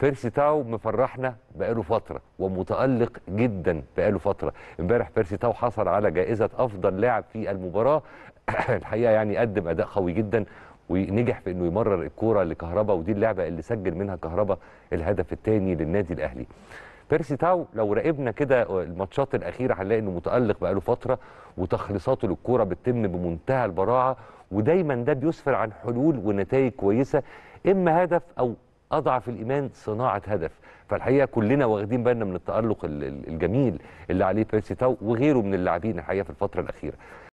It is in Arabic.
بيرسي تاو مفرحنا بقاله فتره ومتالق جدا بقاله فتره امبارح بيرسي تاو حصل على جائزه افضل لاعب في المباراه الحقيقه يعني قدم اداء قوي جدا ونجح في انه يمرر الكوره لكهربا ودي اللعبه اللي سجل منها كهربا الهدف الثاني للنادي الاهلي بيرسي تاو لو راقبنا كده الماتشات الاخيره هنلاقي انه متالق بقاله فتره وتخليصاته للكوره بتتم بمنتهى البراعه ودايما ده بيسفر عن حلول ونتائج كويسه اما هدف او اضعف الايمان صناعه هدف فالحقيقه كلنا واخدين بالنا من التالق الجميل اللي عليه بيرسي تاو وغيره من اللاعبين الحقيقه في الفتره الاخيره